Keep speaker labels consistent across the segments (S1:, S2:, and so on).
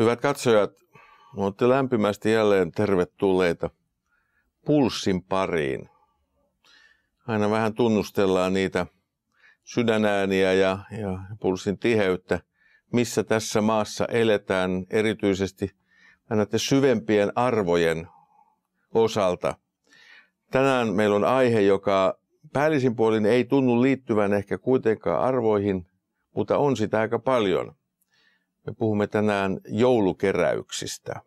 S1: Hyvät katsojat, olette lämpimästi jälleen tervetulleita Pulssin pariin. Aina vähän tunnustellaan niitä sydänääniä ja, ja pulssin tiheyttä, missä tässä maassa eletään, erityisesti näiden syvempien arvojen osalta. Tänään meillä on aihe, joka päällisin puolin ei tunnu liittyvän ehkä kuitenkaan arvoihin, mutta on sitä aika paljon – me puhumme tänään joulukeräyksistä.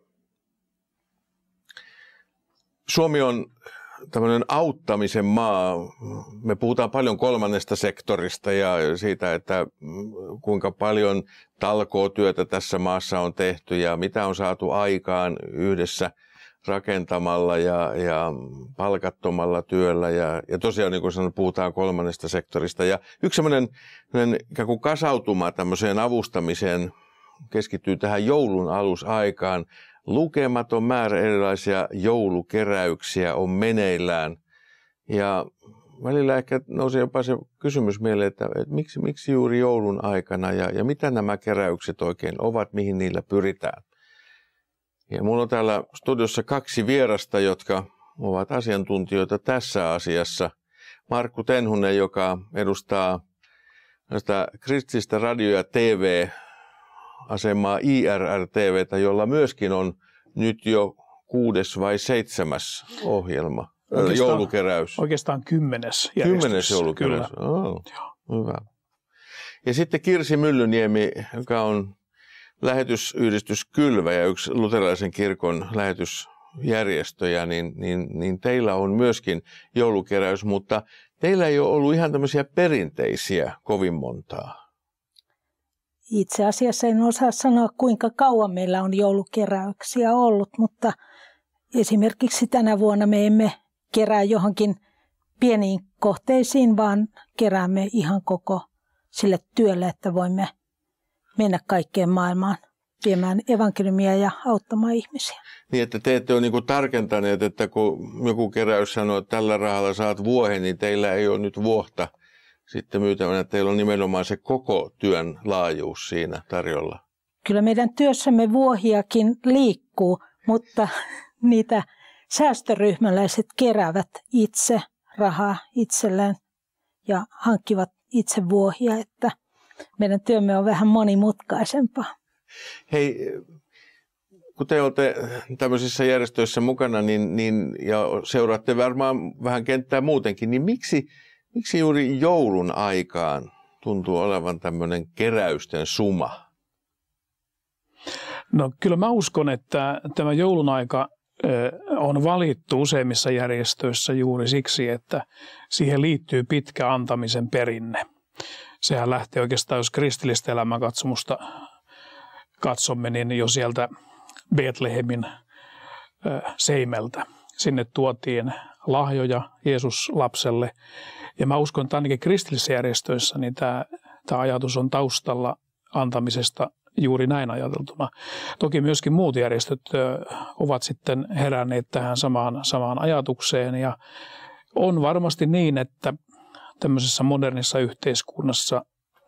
S1: Suomi on tämmöinen auttamisen maa. Me puhutaan paljon kolmannesta sektorista ja siitä, että kuinka paljon talkootyötä tässä maassa on tehty ja mitä on saatu aikaan yhdessä rakentamalla ja, ja palkattomalla työllä. Ja, ja tosiaan, niin kuin sanoin, puhutaan kolmannesta sektorista. Ja yksi semmoinen kuin kasautuma tämmöiseen avustamiseen keskittyy tähän joulun alusaikaan. Lukematon määrä erilaisia joulukeräyksiä on meneillään. Ja välillä ehkä nousi jopa se kysymys mieleen, että, että miksi, miksi juuri joulun aikana ja, ja mitä nämä keräykset oikein ovat, mihin niillä pyritään. Ja minulla on täällä studiossa kaksi vierasta, jotka ovat asiantuntijoita tässä asiassa. Markku Tenhunen, joka edustaa kristillistä krististä radio- ja asemaa IRR-TVtä, jolla myöskin on nyt jo kuudes vai seitsemäs ohjelma, oikeastaan, joulukeräys.
S2: Oikeastaan kymmenes Kymmenes joulukeräys, kyllä. Oh, hyvä.
S1: Ja sitten Kirsi Myllyniemi, joka on lähetysyhdistys Kylvä ja yksi luterilaisen kirkon lähetysjärjestöjä, niin, niin, niin teillä on myöskin joulukeräys, mutta teillä ei ole ollut ihan tämmöisiä perinteisiä kovin montaa.
S3: Itse asiassa en osaa sanoa, kuinka kauan meillä on joulukeräyksiä ollut, mutta esimerkiksi tänä vuonna me emme kerää johonkin pieniin kohteisiin, vaan keräämme ihan koko sille työlle, että voimme mennä kaikkeen maailmaan viemään evankeliumia ja auttamaan ihmisiä.
S1: Niin, että te ette ole niin tarkentaneet, että kun joku keräys sanoo, että tällä rahalla saat vuohen, niin teillä ei ole nyt vuohta – sitten myytävänä, että teillä on nimenomaan se koko työn laajuus siinä tarjolla?
S3: Kyllä meidän työssämme vuohiakin liikkuu, mutta niitä säästöryhmäläiset keräävät itse rahaa itselleen ja hankkivat itse vuohia, että meidän työmme on vähän monimutkaisempaa.
S1: Hei, kun te olette tämmöisissä järjestöissä mukana niin, niin, ja seuraatte varmaan vähän kenttää muutenkin, niin miksi Miksi juuri joulun aikaan tuntuu olevan tämmöinen keräysten suma?
S2: No kyllä mä uskon, että tämä joulun aika on valittu useimmissa järjestöissä juuri siksi, että siihen liittyy pitkä antamisen perinne. Sehän lähtee oikeastaan, jos kristillistä elämänkatsomusta katsomme, niin jo sieltä Betlehemin seimeltä. Sinne tuotiin lahjoja Jeesus lapselle. Ja mä uskon, että ainakin kristillisissä järjestöissä niin tämä, tämä ajatus on taustalla antamisesta juuri näin ajateltuna. Toki myöskin muut järjestöt ovat sitten heränneet tähän samaan, samaan ajatukseen ja on varmasti niin, että tämmöisessä modernissa yhteiskunnassa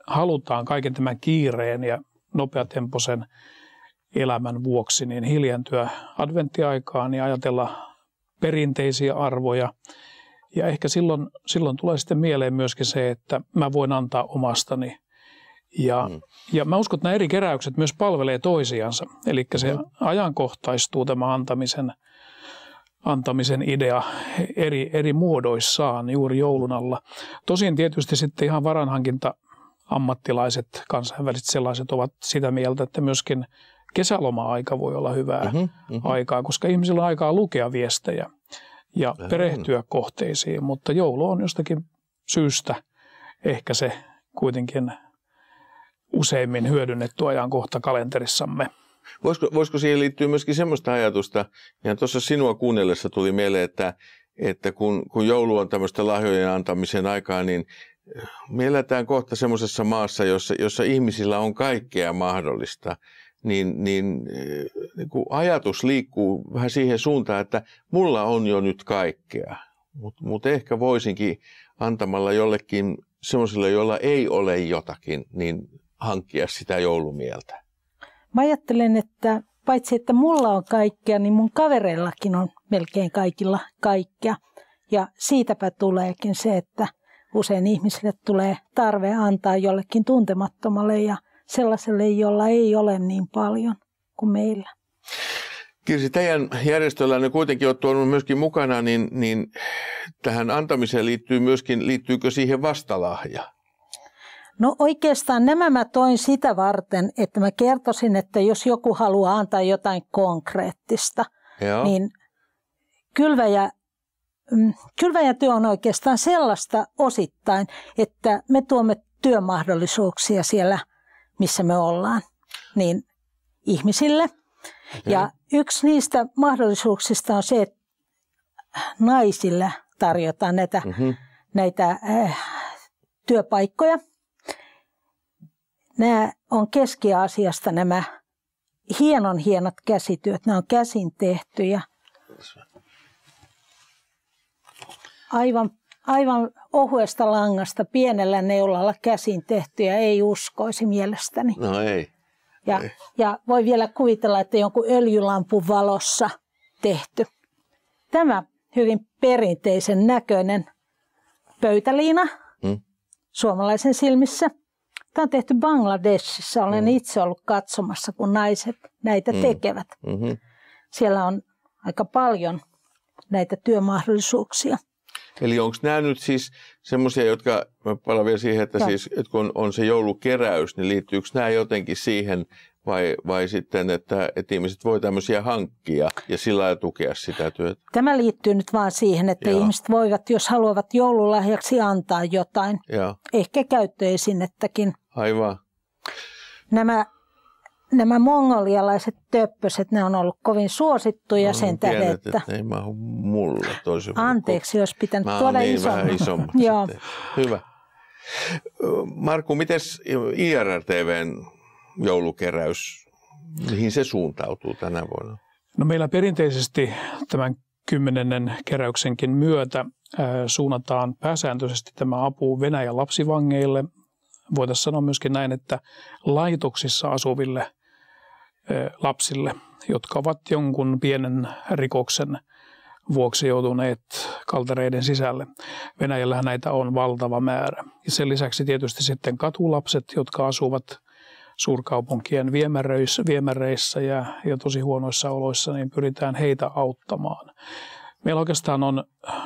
S2: halutaan kaiken tämän kiireen ja nopeatempoisen elämän vuoksi niin hiljentyä adventtiaikaan ja ajatella perinteisiä arvoja. Ja ehkä silloin, silloin tulee sitten mieleen myöskin se, että mä voin antaa omastani. Ja, mm. ja mä uskon, että nämä eri keräykset myös palvelee toisiansa. Eli se mm. ajankohtaistuu tämä antamisen, antamisen idea eri, eri muodoissaan juuri joulun alla. Tosin tietysti sitten ihan varanhankinta ammattilaiset, kansainväliset sellaiset ovat sitä mieltä, että myöskin kesäloma-aika voi olla hyvää mm-hmm, mm-hmm. aikaa, koska ihmisillä on aikaa lukea viestejä ja perehtyä mm-hmm. kohteisiin, mutta joulu on jostakin syystä ehkä se kuitenkin useimmin hyödynnetty ajankohta kalenterissamme.
S1: Voisiko, voisiko siihen liittyä myöskin semmoista ajatusta, ja tuossa sinua kuunnellessa tuli mieleen, että, että kun, kun joulu on tämmöistä lahjojen antamisen aikaa, niin me kohta semmoisessa maassa, jossa, jossa ihmisillä on kaikkea mahdollista niin, niin, eh, niin kun ajatus liikkuu vähän siihen suuntaan, että mulla on jo nyt kaikkea, mutta mut ehkä voisinkin antamalla jollekin semmoiselle, jolla ei ole jotakin, niin hankkia sitä joulumieltä.
S3: Mä ajattelen, että paitsi että mulla on kaikkea, niin mun kavereillakin on melkein kaikilla kaikkea. Ja siitäpä tuleekin se, että usein ihmisille tulee tarve antaa jollekin tuntemattomalle ja – sellaiselle, jolla ei ole niin paljon kuin meillä.
S1: Kirsi, se teidän järjestöllänne kuitenkin on tuonut myöskin mukana, niin, niin tähän antamiseen liittyy myöskin, liittyykö siihen vastalahja?
S3: No oikeastaan nämä mä toin sitä varten, että mä kertoisin, että jos joku haluaa antaa jotain konkreettista, Joo. niin kylväjä, mm, kylväjätyö on oikeastaan sellaista osittain, että me tuomme työmahdollisuuksia siellä – missä me ollaan, niin ihmisille. Okay. Ja yksi niistä mahdollisuuksista on se, että naisille tarjotaan näitä, mm-hmm. näitä äh, työpaikkoja. Nämä on keskiasiasta nämä hienon hienot käsityöt. Nämä on käsin tehtyjä. Aivan aivan ohuesta langasta pienellä neulalla käsin tehtyjä ei uskoisi mielestäni. No ei. Ja, ei. ja voi vielä kuvitella, että jonkun öljylampun valossa tehty. Tämä hyvin perinteisen näköinen pöytäliina hmm. suomalaisen silmissä. Tämä on tehty Bangladesissa. Olen hmm. itse ollut katsomassa, kun naiset näitä hmm. tekevät. hmm Siellä on aika paljon näitä työmahdollisuuksia.
S1: Eli onko nämä nyt siis semmoisia, jotka, mä palaan vielä siihen, että, siis, että kun on se joulukeräys, niin liittyykö nämä jotenkin siihen vai, vai sitten, että, että ihmiset voi tämmöisiä hankkia ja sillä lailla tukea sitä työtä?
S3: Tämä liittyy nyt vaan siihen, että Joo. ihmiset voivat, jos haluavat joululahjaksi antaa jotain, Joo. ehkä käyttöesinettäkin. Aivan. Nämä nämä mongolialaiset töppöset, ne on ollut kovin suosittuja no, sen tähden, että...
S1: että... ei mahu mulle
S3: Anteeksi, jos pitänyt Mä tuoda niin isomman. isomman. Joo.
S1: Hyvä. Markku, miten tvn joulukeräys, mihin se suuntautuu tänä vuonna?
S2: No meillä perinteisesti tämän kymmenennen keräyksenkin myötä suunnataan pääsääntöisesti tämä apu Venäjän lapsivangeille. Voitaisiin sanoa myöskin näin, että laitoksissa asuville lapsille, jotka ovat jonkun pienen rikoksen vuoksi joutuneet kaltereiden sisälle. Venäjällä näitä on valtava määrä. Ja sen lisäksi tietysti sitten katulapset, jotka asuvat suurkaupunkien viemäreissä, viemäreissä ja, ja tosi huonoissa oloissa, niin pyritään heitä auttamaan. Meillä oikeastaan on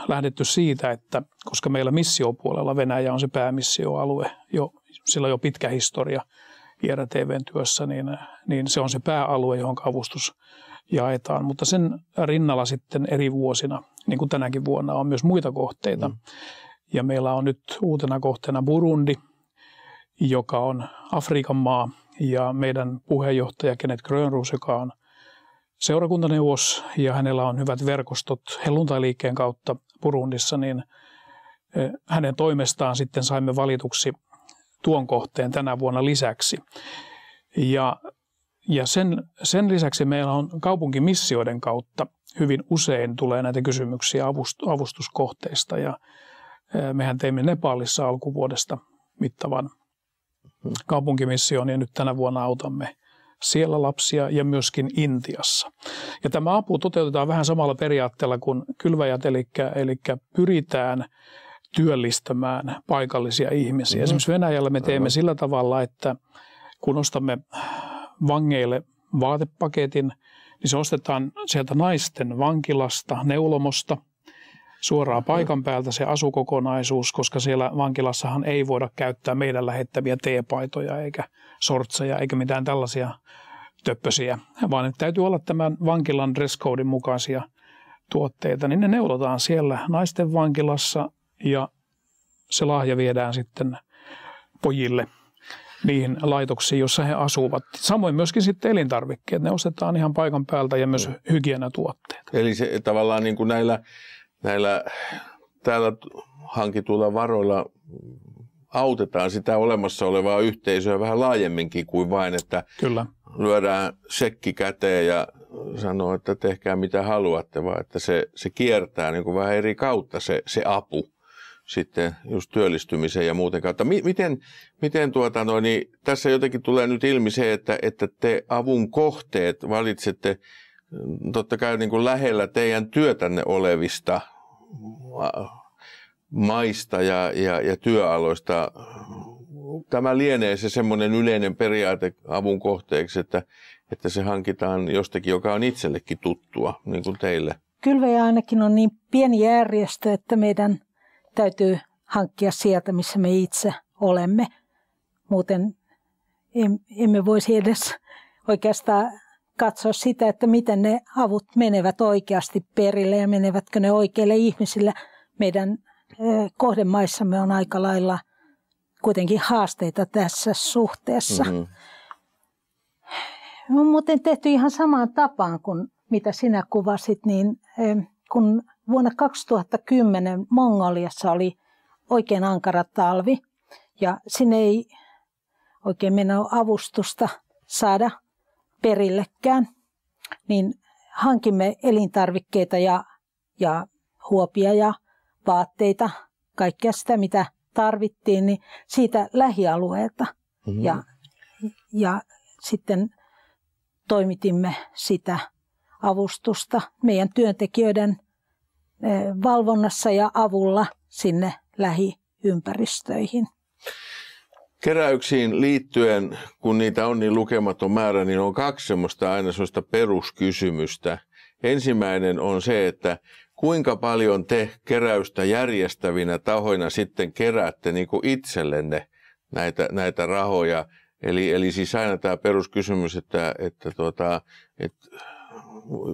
S2: lähdetty siitä, että koska meillä missiopuolella Venäjä on se päämissioalue, jo, sillä on jo pitkä historia – viedä työssä niin, niin se on se pääalue, johon avustus jaetaan. Mutta sen rinnalla sitten eri vuosina, niin kuin tänäkin vuonna, on myös muita kohteita. Mm. Ja meillä on nyt uutena kohteena Burundi, joka on Afrikan maa, ja meidän puheenjohtaja Kenneth Grönruus, joka on seurakuntaneuvos ja hänellä on hyvät verkostot helluntailiikkeen kautta Burundissa, niin eh, hänen toimestaan sitten saimme valituksi tuon kohteen tänä vuonna lisäksi. Ja, ja sen, sen lisäksi meillä on kaupunkimissioiden kautta hyvin usein tulee näitä kysymyksiä avustuskohteista ja mehän teimme Nepalissa alkuvuodesta mittavan hmm. kaupunkimission ja nyt tänä vuonna autamme siellä lapsia ja myöskin Intiassa. Ja tämä apu toteutetaan vähän samalla periaatteella kuin kylväjät, eli, eli pyritään työllistämään paikallisia ihmisiä. Mm-hmm. Esimerkiksi Venäjällä me teemme Aivan. sillä tavalla, että kun ostamme vangeille vaatepaketin, niin se ostetaan sieltä naisten vankilasta, neulomosta, suoraan paikan päältä se asukokonaisuus, koska siellä vankilassahan ei voida käyttää meidän lähettäviä teepaitoja eikä sortseja eikä mitään tällaisia töppösiä, vaan ne täytyy olla tämän vankilan dresscodin mukaisia tuotteita, niin ne neulotaan siellä naisten vankilassa ja se lahja viedään sitten pojille niihin laitoksiin, jossa he asuvat. Samoin myöskin sitten elintarvikkeet, ne ostetaan ihan paikan päältä ja myös mm. hygienatuotteet.
S1: Eli se tavallaan niin kuin näillä, näillä täällä hankituilla varoilla autetaan sitä olemassa olevaa yhteisöä vähän laajemminkin kuin vain, että Kyllä. lyödään sekki käteen ja sanoo, että tehkää mitä haluatte, vaan että se, se kiertää niin kuin vähän eri kautta se, se apu sitten just työllistymiseen ja muuten kautta. Miten, miten tuota no, niin tässä jotenkin tulee nyt ilmi se, että, että te avun kohteet valitsette mm, totta kai niin kuin lähellä teidän työtänne olevista mm, maista ja, ja, ja työaloista. Tämä lienee se semmoinen yleinen periaate avun kohteeksi, että, että se hankitaan jostakin, joka on itsellekin tuttua, niin kuin teille.
S3: Kylvejä ainakin on niin pieni järjestö, että meidän – täytyy hankkia sieltä, missä me itse olemme. Muuten emme voisi edes oikeastaan katsoa sitä, että miten ne avut menevät oikeasti perille ja menevätkö ne oikeille ihmisille. Meidän kohdemaissamme on aika lailla kuitenkin haasteita tässä suhteessa. Mm-hmm. On muuten tehty ihan samaan tapaan kuin mitä sinä kuvasit, niin kun vuonna 2010 Mongoliassa oli oikein ankara talvi ja sinne ei oikein mennä avustusta saada perillekään, niin hankimme elintarvikkeita ja, ja huopia ja vaatteita, kaikkea sitä mitä tarvittiin, niin siitä lähialueelta. Mm-hmm. Ja, ja sitten toimitimme sitä avustusta meidän työntekijöiden Eh, valvonnassa ja avulla sinne lähiympäristöihin.
S1: Keräyksiin liittyen, kun niitä on niin lukematon määrä, niin on kaksi semmoista aina semmoista peruskysymystä. Ensimmäinen on se, että kuinka paljon te keräystä järjestävinä tahoina sitten keräätte niin kuin itsellenne näitä, näitä rahoja. Eli, eli siis aina tämä peruskysymys, että, että, tuota, että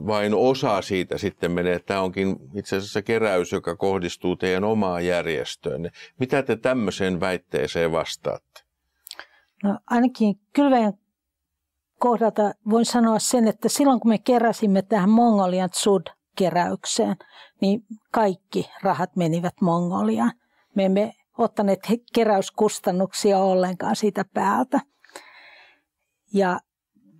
S1: vain osa siitä sitten menee. Tämä onkin itse asiassa keräys, joka kohdistuu teidän omaan järjestöön. Mitä te tämmöiseen väitteeseen vastaatte?
S3: No ainakin kylväjän kohdalta voin sanoa sen, että silloin kun me keräsimme tähän Mongolian Tsud-keräykseen, niin kaikki rahat menivät Mongoliaan. Me emme ottaneet keräyskustannuksia ollenkaan siitä päältä. Ja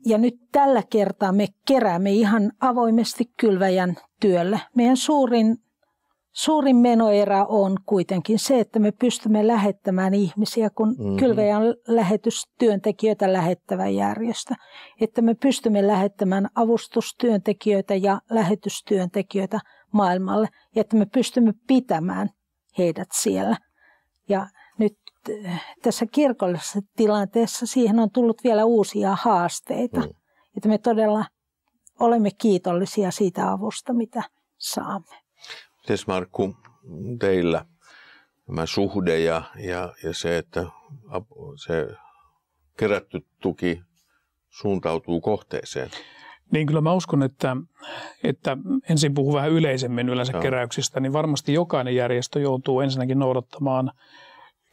S3: ja nyt tällä kertaa me keräämme ihan avoimesti kylväjän työllä. Meidän suurin, suurin menoerä on kuitenkin se, että me pystymme lähettämään ihmisiä, kun mm-hmm. kylväjä on lähetystyöntekijöitä lähettävä järjestö. Että me pystymme lähettämään avustustyöntekijöitä ja lähetystyöntekijöitä maailmalle ja että me pystymme pitämään heidät siellä. Ja Eh, tässä kirkollisessa tilanteessa siihen on tullut vielä uusia haasteita. Mm. Että me todella olemme kiitollisia siitä avusta, mitä saamme.
S1: Mites Markku, teillä tämä suhde ja, ja, ja se, että se kerätty tuki suuntautuu kohteeseen?
S2: Niin kyllä mä uskon, että, että ensin puhun vähän yleisemmin yleensä Joo. keräyksistä, niin varmasti jokainen järjestö joutuu ensinnäkin noudattamaan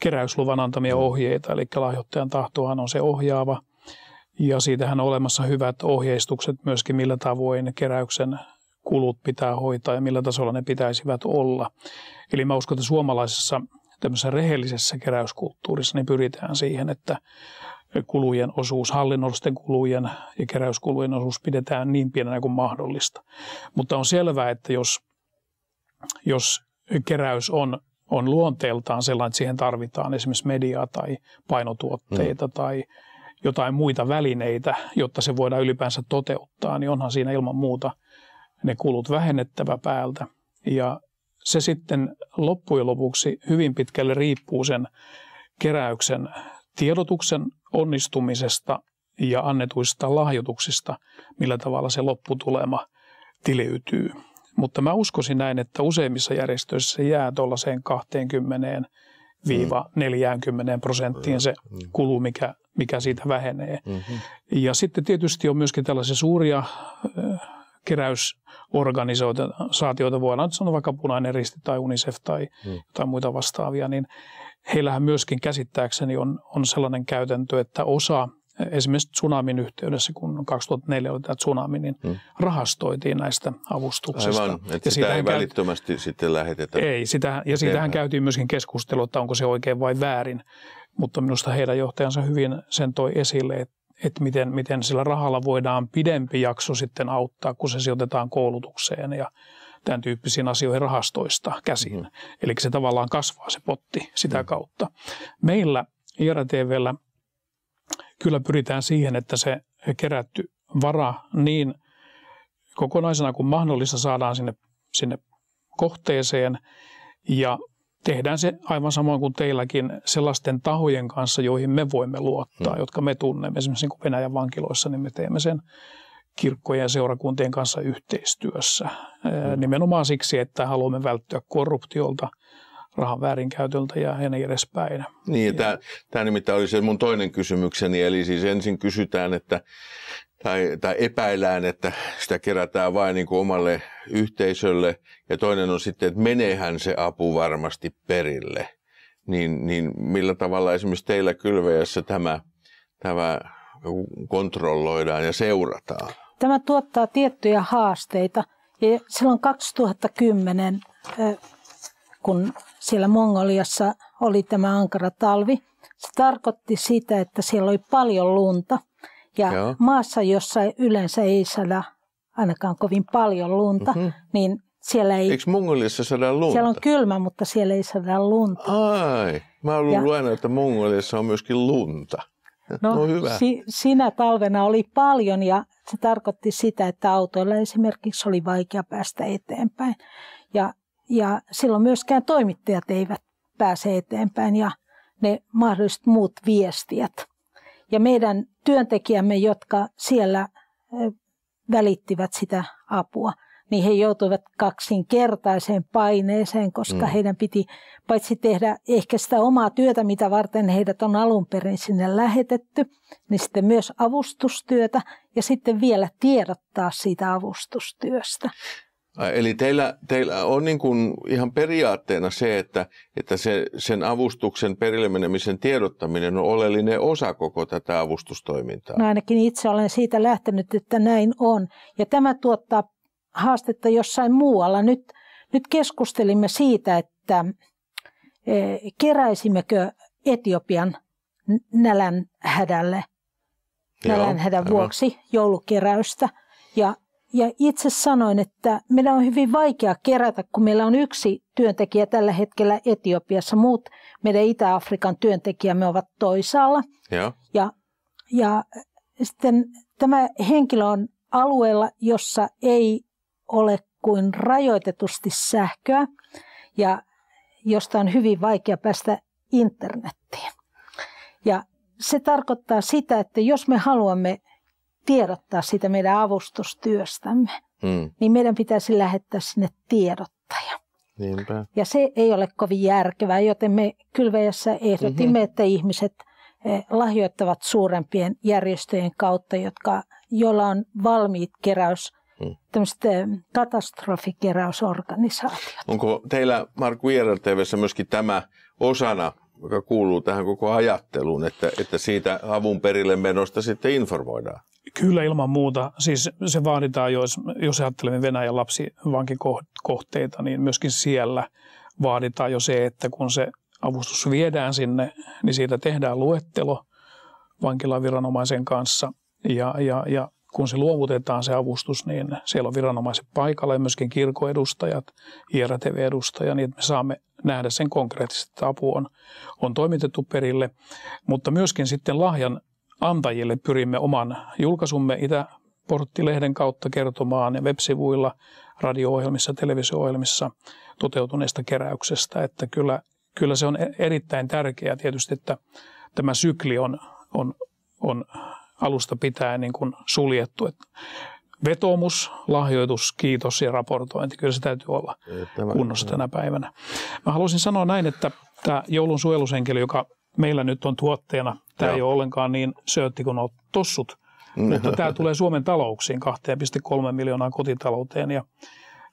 S2: keräysluvan antamia mm. ohjeita, eli lahjoittajan tahtohan on se ohjaava. Ja siitähän on olemassa hyvät ohjeistukset myöskin, millä tavoin keräyksen kulut pitää hoitaa ja millä tasolla ne pitäisivät olla. Eli mä uskon, että suomalaisessa tämmöisessä rehellisessä keräyskulttuurissa niin pyritään siihen, että kulujen osuus, hallinnollisten kulujen ja keräyskulujen osuus pidetään niin pienenä kuin mahdollista. Mutta on selvää, että jos, jos keräys on on luonteeltaan sellainen, että siihen tarvitaan esimerkiksi mediaa tai painotuotteita mm. tai jotain muita välineitä, jotta se voidaan ylipäänsä toteuttaa, niin onhan siinä ilman muuta ne kulut vähennettävä päältä. Ja se sitten loppujen lopuksi hyvin pitkälle riippuu sen keräyksen tiedotuksen onnistumisesta ja annetuista lahjoituksista, millä tavalla se lopputulema tileytyy. Mutta mä uskoisin näin, että useimmissa järjestöissä se jää tuollaiseen 20-40 mm. prosenttiin mm. se mm. kulu, mikä, mikä siitä vähenee. Mm-hmm. Ja sitten tietysti on myöskin tällaisia suuria keräysorganisaatioita, voidaan nyt sanoa vaikka Punainen Risti tai UNICEF tai mm. jotain muita vastaavia, niin heillähän myöskin käsittääkseni on, on sellainen käytäntö, että osa esimerkiksi tsunamin yhteydessä, kun 2004 oli tämä tsunami, niin hmm. rahastoitiin näistä avustuksista. Aivan, että ja sitä ei
S1: välittömästi käyt... sitten lähetetä. Ei,
S2: sitä, ja siitähän Tehdään. käytiin myöskin keskustelua, että onko se oikein vai väärin. Mutta minusta heidän johtajansa hyvin sen toi esille, että, että miten, miten sillä rahalla voidaan pidempi jakso sitten auttaa, kun se sijoitetaan koulutukseen ja tämän tyyppisiin asioihin rahastoista käsin. Hmm. Eli se tavallaan kasvaa se potti sitä hmm. kautta. Meillä IRTVllä – kyllä pyritään siihen, että se kerätty vara niin kokonaisena kuin mahdollista saadaan sinne, sinne kohteeseen ja tehdään se aivan samoin kuin teilläkin sellaisten tahojen kanssa, joihin me voimme luottaa, hmm. jotka me tunnemme. Esimerkiksi niin kuin Venäjän vankiloissa, niin me teemme sen kirkkojen ja seurakuntien kanssa yhteistyössä. Mm. Nimenomaan siksi, että haluamme välttyä korruptiolta – rahan väärinkäytöltä ja niin edespäin.
S1: Niin, ja tämä, tämä nimittäin oli se mun toinen kysymykseni, eli siis ensin kysytään, että tai, tai epäillään, että sitä kerätään vain niin kuin omalle yhteisölle, ja toinen on sitten, että menehän se apu varmasti perille. Niin, niin millä tavalla esimerkiksi teillä kylväjässä tämä, tämä kontrolloidaan ja seurataan?
S3: Tämä tuottaa tiettyjä haasteita. Ja silloin 2010 kun siellä Mongoliassa oli tämä ankara talvi. Se tarkoitti sitä, että siellä oli paljon lunta ja Joo. maassa, jossa yleensä ei saada ainakaan kovin paljon lunta, mm-hmm. niin siellä ei...
S1: Eikö Mongoliassa saada lunta? Siellä on
S3: kylmä, mutta siellä ei saada lunta.
S1: Ai, mä olen luullut ja... aina, että Mongoliassa on myöskin lunta. No, no hyvä. Si-
S3: sinä talvena oli paljon ja se tarkoitti sitä, että autoilla esimerkiksi oli vaikea päästä eteenpäin. Ja ja silloin myöskään toimittajat eivät pääse eteenpäin ja ne mahdolliset muut viestijät. Ja meidän työntekijämme, jotka siellä välittivät sitä apua, niin he joutuivat kaksinkertaiseen paineeseen, koska mm. heidän piti paitsi tehdä ehkä sitä omaa työtä, mitä varten heidät on alun perin sinne lähetetty, niin sitten myös avustustyötä ja sitten vielä tiedottaa siitä avustustyöstä.
S1: Eli teillä, teillä on niin kuin ihan periaatteena se, että, että se, sen avustuksen perille menemisen tiedottaminen on oleellinen osa koko tätä avustustoimintaa. No
S3: ainakin itse olen siitä lähtenyt, että näin on. Ja tämä tuottaa haastetta jossain muualla. Nyt, nyt keskustelimme siitä, että e, keräisimmekö Etiopian nälän hädälle, nälän hädän vuoksi joulukeräystä. Ja ja itse sanoin, että meidän on hyvin vaikea kerätä, kun meillä on yksi työntekijä tällä hetkellä Etiopiassa. Muut meidän Itä-Afrikan työntekijämme ovat toisaalla. Ja, ja, ja sitten tämä henkilö on alueella, jossa ei ole kuin rajoitetusti sähköä ja josta on hyvin vaikea päästä internettiin. Ja se tarkoittaa sitä, että jos me haluamme tiedottaa siitä meidän avustustyöstämme, mm. niin meidän pitäisi lähettää sinne tiedottaja. Niinpä. Ja se ei ole kovin järkevää, joten me kylväjässä ehdotimme, mm-hmm. että ihmiset eh, lahjoittavat suurempien järjestöjen kautta, jotka, joilla on valmiit keräys, mm. Eh, katastrofikeräysorganisaatiot.
S1: Onko teillä Markku TVssä myöskin tämä osana joka kuuluu tähän koko ajatteluun, että, että siitä avun perille menosta sitten informoidaan.
S2: Kyllä ilman muuta. Siis se vaaditaan, jos, jos ajattelemme Venäjän lapsivankikohteita, niin myöskin siellä vaaditaan jo se, että kun se avustus viedään sinne, niin siitä tehdään luettelo vankilaviranomaisen kanssa ja, ja, ja kun se luovutetaan se avustus, niin siellä on viranomaiset paikalla ja myöskin kirkoedustajat, IRTV-edustaja, niin että me saamme nähdä sen konkreettisesti, että apu on, on toimitettu perille. Mutta myöskin sitten lahjan antajille pyrimme oman julkaisumme Itä Porttilehden kautta kertomaan ja websivuilla, radio-ohjelmissa, televisio-ohjelmissa toteutuneesta keräyksestä. Että kyllä, kyllä se on e-, erittäin tärkeää tietysti, että tämä sykli on, on, on alusta pitää niin kuin suljettu. Et vetomus, lahjoitus, kiitos ja raportointi, kyllä se täytyy olla tämä, kunnossa tänä päivänä. Mä haluaisin sanoa näin, että tämä joulun suojelushenkilö, joka meillä nyt on tuotteena, tämä ei ole ollenkaan niin söötti kuin olet tossut, mm. mutta tämä tulee Suomen talouksiin 2,3 miljoonaa kotitalouteen ja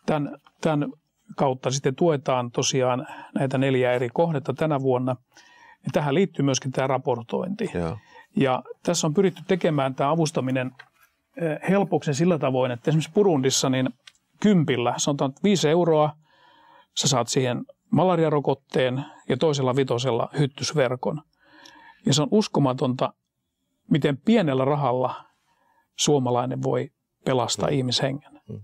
S2: tämän, tämän kautta sitten tuetaan tosiaan näitä neljää eri kohdetta tänä vuonna. Ja tähän liittyy myöskin tämä raportointi. Joo. Ja tässä on pyritty tekemään tämä avustaminen eh, helpoksi sillä tavoin, että esimerkiksi Purundissa niin kympillä, sanotaan 5 euroa, sä saat siihen malariarokotteen ja toisella vitosella hyttysverkon. Ja se on uskomatonta, miten pienellä rahalla suomalainen voi pelastaa mm. ihmishengen. Mm.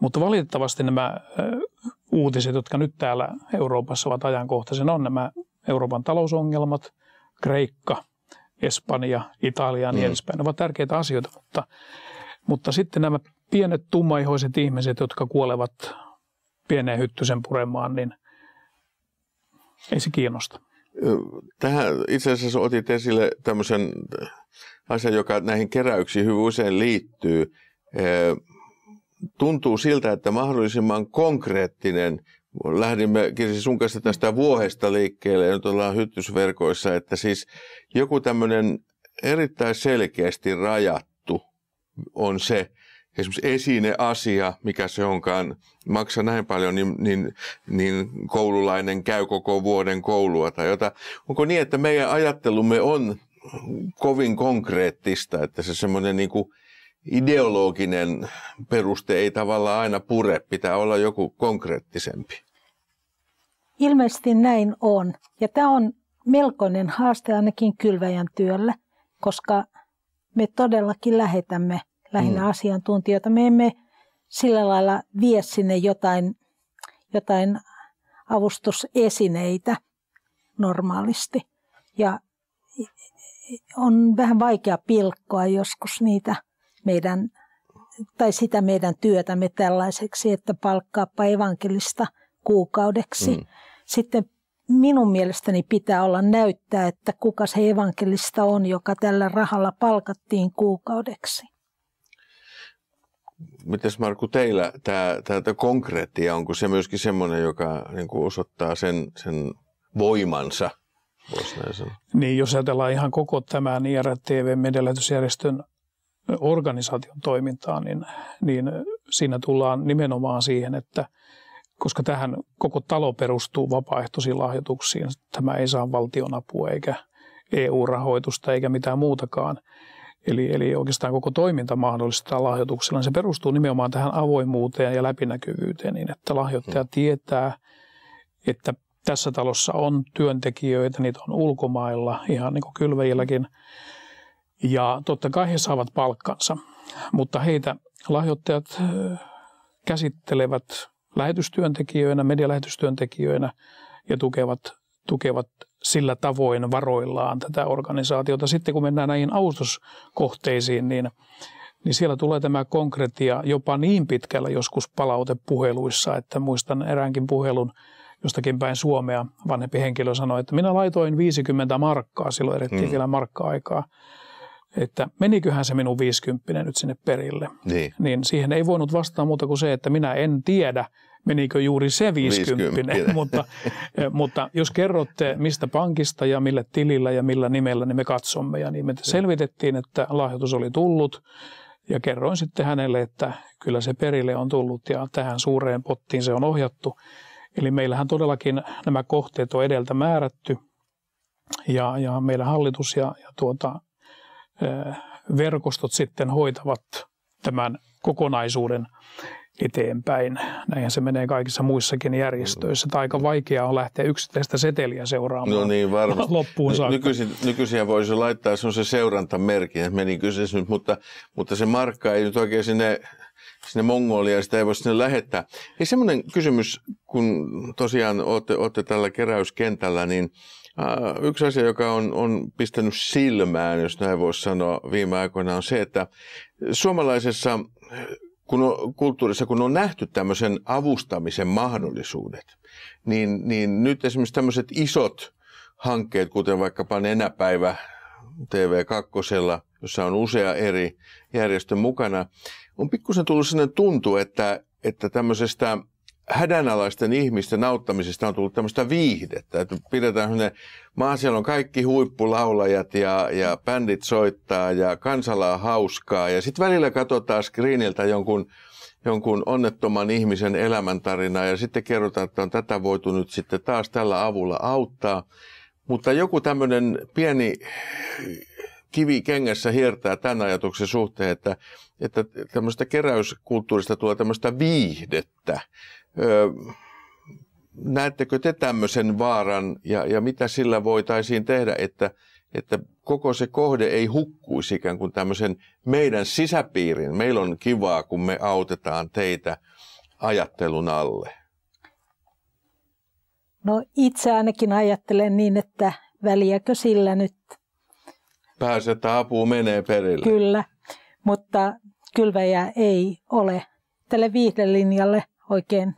S2: Mutta valitettavasti nämä eh, uutiset, jotka nyt täällä Euroopassa ovat ajankohtaisen, on nämä Euroopan talousongelmat, Kreikka – Espanja, Italia ja niin mm. edespäin. Ne ovat tärkeitä asioita, mutta, mutta sitten nämä pienet tummaihoiset ihmiset, jotka kuolevat pieneen hyttysen puremaan, niin ei se kiinnosta.
S1: Tähän itse asiassa otit esille tämmöisen asian, joka näihin keräyksiin hyvin usein liittyy. Tuntuu siltä, että mahdollisimman konkreettinen lähdimme Kirsi sun kanssa tästä vuohesta liikkeelle, ja nyt ollaan hyttysverkoissa, että siis joku tämmöinen erittäin selkeästi rajattu on se, esimerkiksi esineasia, mikä se onkaan, maksaa näin paljon, niin, niin, niin koululainen käy koko vuoden koulua tai jotain. Onko niin, että meidän ajattelumme on kovin konkreettista, että se semmoinen niin kuin – ideologinen peruste ei tavallaan aina pure, pitää olla joku konkreettisempi.
S3: Ilmeisesti näin on. Ja tämä on melkoinen haaste ainakin kylväjän työllä, koska me todellakin lähetämme lähinnä mm. asiantuntijoita. Me emme sillä lailla vie sinne jotain, jotain avustusesineitä normaalisti. Ja on vähän vaikea pilkkoa joskus niitä meidän, tai sitä meidän työtämme tällaiseksi, että palkkaappa evankelista kuukaudeksi. Mm. Sitten minun mielestäni pitää olla näyttää, että kuka se evankelista on, joka tällä rahalla palkattiin kuukaudeksi.
S1: Mites Markku teillä tämä, tämä, konkreettia, onko se myöskin semmoinen, joka niin kuin osoittaa sen, sen voimansa?
S2: Niin, jos ajatellaan ihan koko tämän IRTV-medelähetysjärjestön organisaation toimintaan, niin, niin siinä tullaan nimenomaan siihen, että koska tähän koko talo perustuu vapaaehtoisiin lahjoituksiin, tämä ei saa valtionapua eikä EU-rahoitusta eikä mitään muutakaan. Eli, eli oikeastaan koko toiminta mahdollistetaan lahjoituksella. Niin se perustuu nimenomaan tähän avoimuuteen ja läpinäkyvyyteen niin, että lahjoittaja hmm. tietää, että tässä talossa on työntekijöitä, niitä on ulkomailla, ihan niin kuin kylväjilläkin – ja totta kai he saavat palkkansa, mutta heitä lahjoittajat käsittelevät lähetystyöntekijöinä, medialähetystyöntekijöinä ja tukevat, tukevat sillä tavoin varoillaan tätä organisaatiota. Sitten kun mennään näihin avustuskohteisiin, niin, niin siellä tulee tämä konkretia jopa niin pitkällä joskus palautepuheluissa, että muistan eräänkin puhelun jostakin päin Suomea. Vanhempi henkilö sanoi, että minä laitoin 50 markkaa, silloin erittäin mm. vielä markka-aikaa että meniköhän se minun 50 nyt sinne perille. Niin. niin siihen ei voinut vastata, muuta kuin se, että minä en tiedä, menikö juuri se 50, 50. mutta, e, mutta jos kerrotte mistä pankista ja millä tilillä ja millä nimellä, niin me katsomme. Ja niin me selvitettiin, että lahjoitus oli tullut ja kerroin sitten hänelle, että kyllä se perille on tullut ja tähän suureen pottiin se on ohjattu. Eli meillähän todellakin nämä kohteet on edeltä määrätty ja, ja meillä hallitus ja, ja tuota, verkostot sitten hoitavat tämän kokonaisuuden eteenpäin. Näinhän se menee kaikissa muissakin järjestöissä. Tämä aika vaikeaa on lähteä yksittäistä seteliä seuraamaan no niin, varmasti. loppuun saakka.
S1: Nykyisin, nykyisin voisi laittaa se seurantamerkin, että meni kyseessä nyt, mutta, mutta se markka ei nyt oikein sinne sinne Mongolia, sitä ei voi sinne lähettää. Ja semmoinen kysymys, kun tosiaan olette, olette tällä keräyskentällä, niin Äh, yksi asia, joka on, on pistänyt silmään, jos näin voisi sanoa viime aikoina, on se, että suomalaisessa kun on, kulttuurissa, kun on nähty tämmöisen avustamisen mahdollisuudet, niin, niin nyt esimerkiksi tämmöiset isot hankkeet, kuten vaikkapa Nenäpäivä TV2, jossa on usea eri järjestö mukana, on pikkusen tullut sellainen tuntu, että, että tämmöisestä hädänalaisten ihmisten auttamisesta on tullut tämmöistä viihdettä, että pidetään sellainen, maa siellä on kaikki huippulaulajat ja, ja bändit soittaa ja kansalaa hauskaa ja sitten välillä katsotaan screeniltä jonkun, jonkun onnettoman ihmisen elämäntarinaa ja sitten kerrotaan, että on tätä voitu nyt sitten taas tällä avulla auttaa, mutta joku tämmöinen pieni kivi kengässä hiertää tämän ajatuksen suhteen, että, että tämmöistä keräyskulttuurista tulee tämmöistä viihdettä, Öö, näettekö te tämmöisen vaaran ja, ja mitä sillä voitaisiin tehdä, että, että koko se kohde ei hukkuisi ikään kuin tämmöisen meidän sisäpiirin. Meillä on kivaa, kun me autetaan teitä ajattelun alle.
S3: No itse ainakin ajattelen niin, että väliäkö sillä nyt.
S1: Pääset apu menee perille.
S3: Kyllä, mutta kylväjä ei ole tälle viihdelinjalle oikein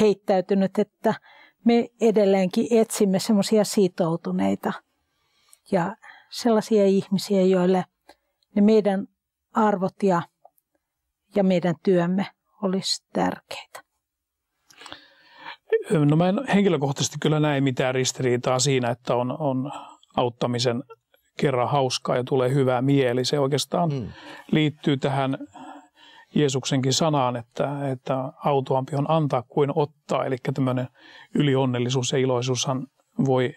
S3: heittäytynyt, että me edelleenkin etsimme semmoisia sitoutuneita ja sellaisia ihmisiä, joille ne meidän arvot ja, ja meidän työmme olisi tärkeitä.
S2: No mä en henkilökohtaisesti kyllä näe mitään ristiriitaa siinä, että on, on auttamisen kerran hauskaa ja tulee hyvää mieli. Se oikeastaan mm. liittyy tähän Jeesuksenkin sanaan, että, että autoampi on antaa kuin ottaa. Eli tämmöinen ylionnellisuus ja iloisuushan voi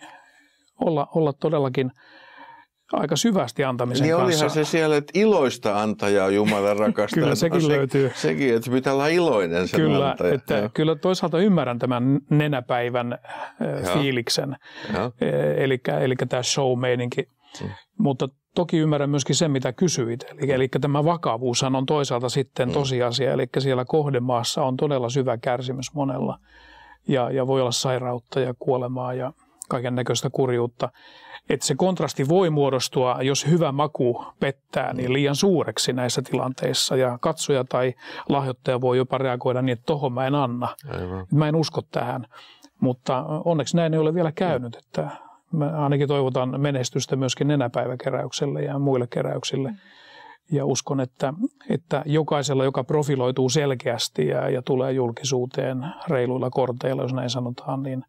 S2: olla, olla todellakin aika syvästi antamisen niin kanssa. olihan se
S1: siellä, että iloista antajaa Jumala rakastaa. kyllä sekin no, se,
S2: löytyy. Sekin, että pitää olla iloinen
S1: sen kyllä, antaja.
S2: Että, kyllä toisaalta ymmärrän tämän nenäpäivän äh, fiiliksen, eli tämä show-meininki. Mm. Mutta Toki ymmärrän myöskin sen, mitä kysyit. Eli, eli tämä vakavuushan on toisaalta sitten mm. tosiasia. Eli siellä kohdemaassa on todella syvä kärsimys monella ja, ja voi olla sairautta ja kuolemaa ja kaiken näköistä kurjuutta. Että se kontrasti voi muodostua, jos hyvä maku pettää, niin mm. liian suureksi näissä tilanteissa. Ja katsoja tai lahjoittaja voi jopa reagoida niin, että tohon mä en anna. Aivan. Mä en usko tähän. Mutta onneksi näin ei ole vielä käynyt, että Mä ainakin toivotan menestystä myöskin nenäpäiväkeräykselle ja muille keräyksille. Mm. Ja uskon, että, että jokaisella, joka profiloituu selkeästi ja, ja tulee julkisuuteen reiluilla korteilla, jos näin sanotaan, niin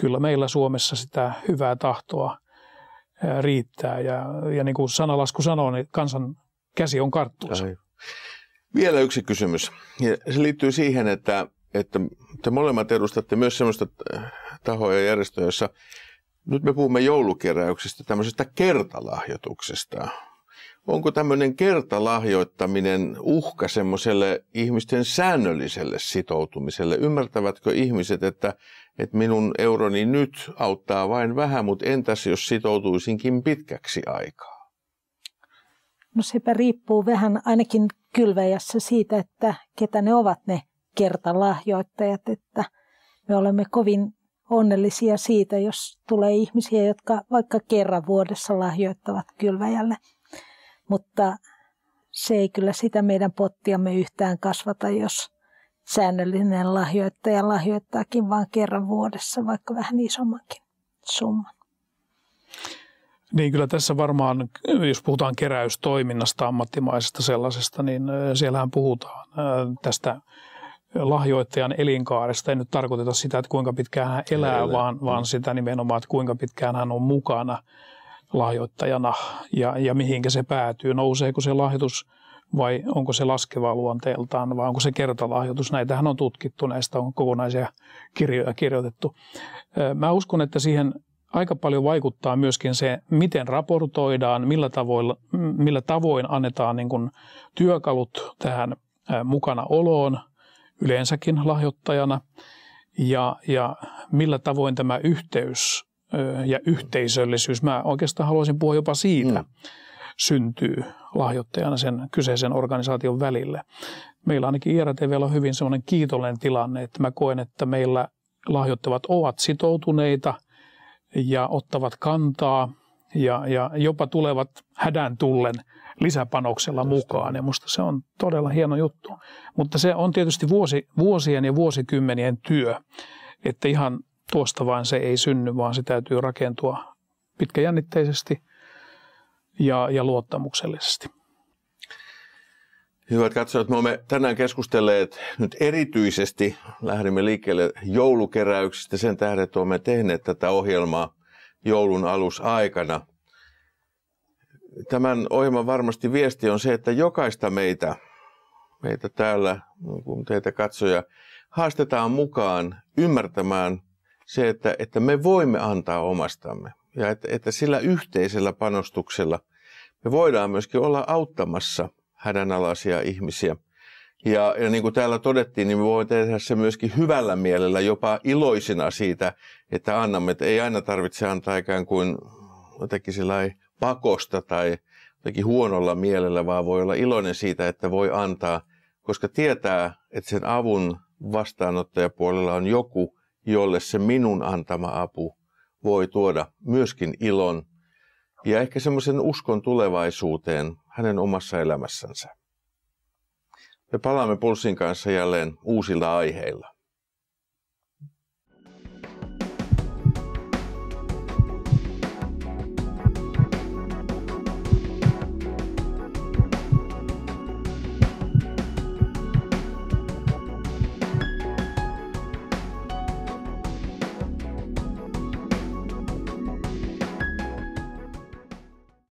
S2: kyllä meillä Suomessa sitä hyvää tahtoa riittää. Ja, ja niin kuin sanalasku sanoo, niin kansan käsi on karttuisa.
S1: Vielä yksi kysymys. Ja se liittyy siihen, että, että te molemmat edustatte myös sellaista äh, tahoja ja järjestöjä, jossa nyt me puhumme joulukeräyksestä, tämmöisestä kertalahjoituksesta. Onko tämmöinen kertalahjoittaminen uhka semmoiselle ihmisten säännölliselle sitoutumiselle? Ymmärtävätkö ihmiset, että, että minun euroni nyt auttaa vain vähän, mutta entäs jos sitoutuisinkin pitkäksi aikaa?
S3: No sepä riippuu vähän ainakin kylväjässä siitä, että ketä ne ovat ne kertalahjoittajat, että me olemme kovin onnellisia siitä, jos tulee ihmisiä, jotka vaikka kerran vuodessa lahjoittavat kylväjälle. Mutta se ei kyllä sitä meidän pottiamme yhtään kasvata, jos säännöllinen lahjoittaja lahjoittaakin vain kerran vuodessa, vaikka vähän isommankin summan.
S2: Niin kyllä tässä varmaan, jos puhutaan keräystoiminnasta, ammattimaisesta sellaisesta, niin siellähän puhutaan tästä lahjoittajan elinkaaresta. Ei nyt tarkoiteta sitä, että kuinka pitkään hän elää, elää. vaan, vaan mm. sitä nimenomaan, että kuinka pitkään hän on mukana lahjoittajana ja, ja mihinkä se päätyy. Nouseeko se lahjoitus vai onko se laskeva luonteeltaan vai onko se kertalahjoitus. Näitähän on tutkittu, näistä on kokonaisia kirjoja kirjoitettu. Mä uskon, että siihen aika paljon vaikuttaa myöskin se, miten raportoidaan, millä, tavoilla, millä tavoin annetaan niin kuin työkalut tähän mukana oloon – yleensäkin lahjoittajana ja, ja millä tavoin tämä yhteys ja yhteisöllisyys, mä oikeastaan haluaisin puhua jopa siitä, mm. syntyy lahjoittajana sen kyseisen organisaation välille. Meillä ainakin IRTVllä on hyvin semmoinen kiitollinen tilanne, että mä koen, että meillä lahjoittavat ovat sitoutuneita ja ottavat kantaa ja, ja jopa tulevat hädän tullen – lisäpanoksella mukaan. Ja musta se on todella hieno juttu. Mutta se on tietysti vuosi, vuosien ja vuosikymmenien työ, että ihan tuosta vain se ei synny, vaan se täytyy rakentua pitkäjännitteisesti ja, ja luottamuksellisesti.
S1: Hyvät katsojat, me olemme tänään keskustelleet nyt erityisesti, lähdemme liikkeelle joulukeräyksistä sen tähden, että olemme tehneet tätä ohjelmaa joulun alusaikana – tämän ohjelman varmasti viesti on se, että jokaista meitä, meitä täällä, niin kun teitä katsoja, haastetaan mukaan ymmärtämään se, että, että me voimme antaa omastamme. Ja että, että sillä yhteisellä panostuksella me voidaan myöskin olla auttamassa hädänalaisia ihmisiä. Ja, ja niin kuin täällä todettiin, niin me voimme tehdä se myöskin hyvällä mielellä, jopa iloisina siitä, että annamme. Että ei aina tarvitse antaa ikään kuin jotenkin sillä pakosta tai jotenkin huonolla mielellä, vaan voi olla iloinen siitä, että voi antaa, koska tietää, että sen avun vastaanottajapuolella on joku, jolle se minun antama apu voi tuoda myöskin ilon ja ehkä semmoisen uskon tulevaisuuteen hänen omassa elämässänsä. Me palaamme Pulssin kanssa jälleen uusilla aiheilla.